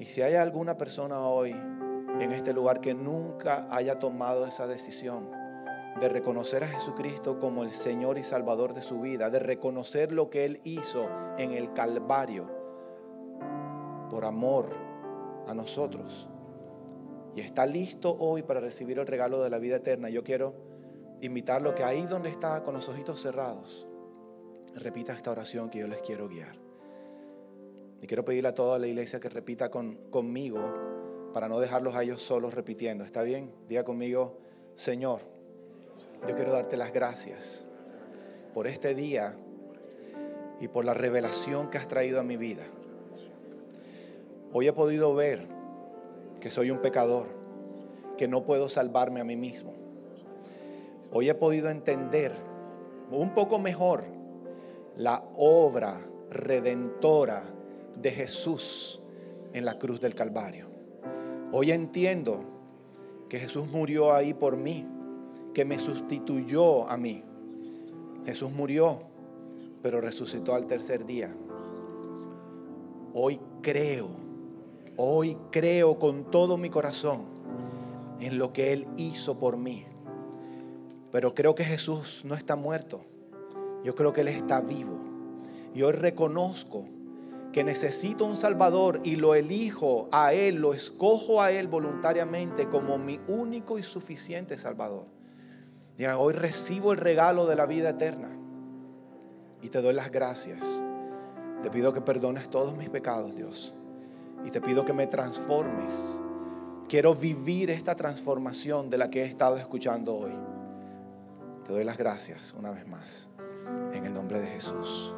Y si hay alguna persona hoy en este lugar que nunca haya tomado esa decisión de reconocer a Jesucristo como el Señor y Salvador de su vida, de reconocer lo que Él hizo en el Calvario, por amor a nosotros y está listo hoy para recibir el regalo de la vida eterna, yo quiero invitarlo que ahí donde está con los ojitos cerrados, repita esta oración que yo les quiero guiar. Y quiero pedirle a toda la iglesia que repita con, conmigo para no dejarlos a ellos solos repitiendo. ¿Está bien? Diga conmigo, Señor, yo quiero darte las gracias por este día y por la revelación que has traído a mi vida. Hoy he podido ver que soy un pecador, que no puedo salvarme a mí mismo. Hoy he podido entender un poco mejor la obra redentora de Jesús en la cruz del Calvario. Hoy entiendo que Jesús murió ahí por mí, que me sustituyó a mí. Jesús murió, pero resucitó al tercer día. Hoy creo Hoy creo con todo mi corazón en lo que Él hizo por mí. Pero creo que Jesús no está muerto. Yo creo que Él está vivo. Y hoy reconozco que necesito un Salvador y lo elijo a Él, lo escojo a Él voluntariamente como mi único y suficiente Salvador. Y hoy recibo el regalo de la vida eterna y te doy las gracias. Te pido que perdones todos mis pecados, Dios y te pido que me transformes. Quiero vivir esta transformación de la que he estado escuchando hoy. Te doy las gracias una vez más. En el nombre de Jesús.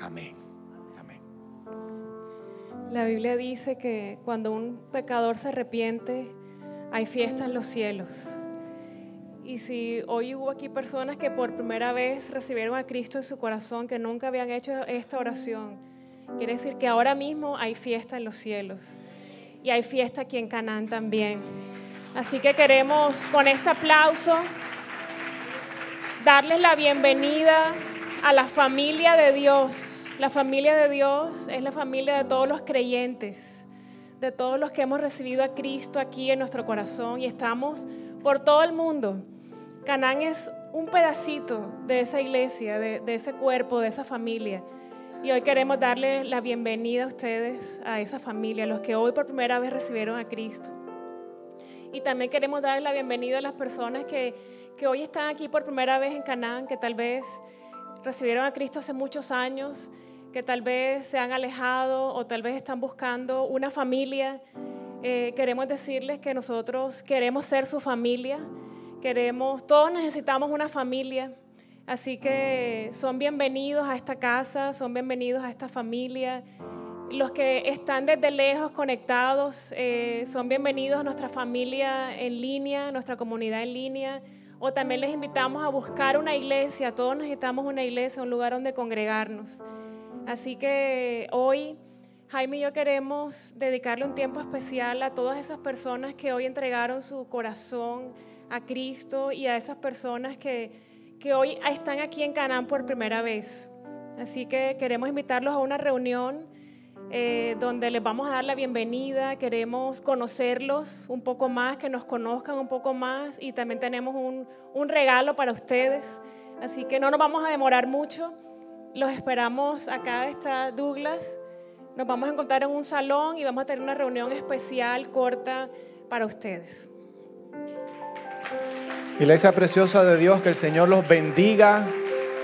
Amén. Amén. La Biblia dice que cuando un pecador se arrepiente, hay fiesta en los cielos. Y si hoy hubo aquí personas que por primera vez recibieron a Cristo en su corazón, que nunca habían hecho esta oración, Quiere decir que ahora mismo hay fiesta en los cielos y hay fiesta aquí en Canaán también. Así que queremos con este aplauso darles la bienvenida a la familia de Dios. La familia de Dios es la familia de todos los creyentes, de todos los que hemos recibido a Cristo aquí en nuestro corazón y estamos por todo el mundo. Canaán es un pedacito de esa iglesia, de, de ese cuerpo, de esa familia. Y hoy queremos darle la bienvenida a ustedes, a esa familia, a los que hoy por primera vez recibieron a Cristo. Y también queremos darle la bienvenida a las personas que, hoy están aquí por primera vez en Canaán, que tal vez recibieron a Cristo hace muchos años, que tal vez se han alejado o tal vez están buscando una familia. Eh, queremos decirles que nosotros queremos ser su familia, queremos, todos necesitamos una familia. Así que son bienvenidos a esta casa, son bienvenidos a esta familia. Los que están desde lejos conectados, eh, son bienvenidos a nuestra familia en línea, nuestra comunidad en línea. O también les invitamos a buscar una iglesia. Todos necesitamos una iglesia, un lugar donde congregarnos. Así que hoy Jaime y yo queremos dedicarle un tiempo especial a todas esas personas que hoy entregaron su corazón a Cristo y a esas personas que que hoy están aquí en Canaán por primera vez. Así que queremos invitarlos a una reunión eh, donde les vamos a dar la bienvenida, queremos conocerlos un poco más, que nos conozcan un poco más y también tenemos un, un regalo para ustedes. Así que no nos vamos a demorar mucho. Los esperamos. Acá está Douglas. Nos vamos a encontrar en un salón y vamos a tener una reunión especial corta para ustedes. Iglesia preciosa de Dios, que el Señor los bendiga.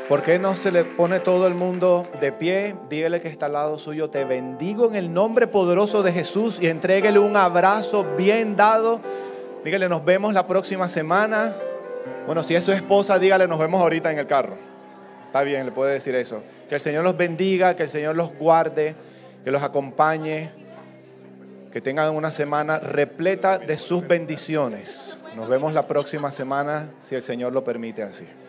¿Por qué no se le pone todo el mundo de pie? Dígale que está al lado suyo. Te bendigo en el nombre poderoso de Jesús y entréguele un abrazo bien dado. Dígale, nos vemos la próxima semana. Bueno, si es su esposa, dígale, nos vemos ahorita en el carro. Está bien, le puede decir eso. Que el Señor los bendiga, que el Señor los guarde, que los acompañe, que tengan una semana repleta de sus bendiciones. Nos vemos la próxima semana, si el Señor lo permite así.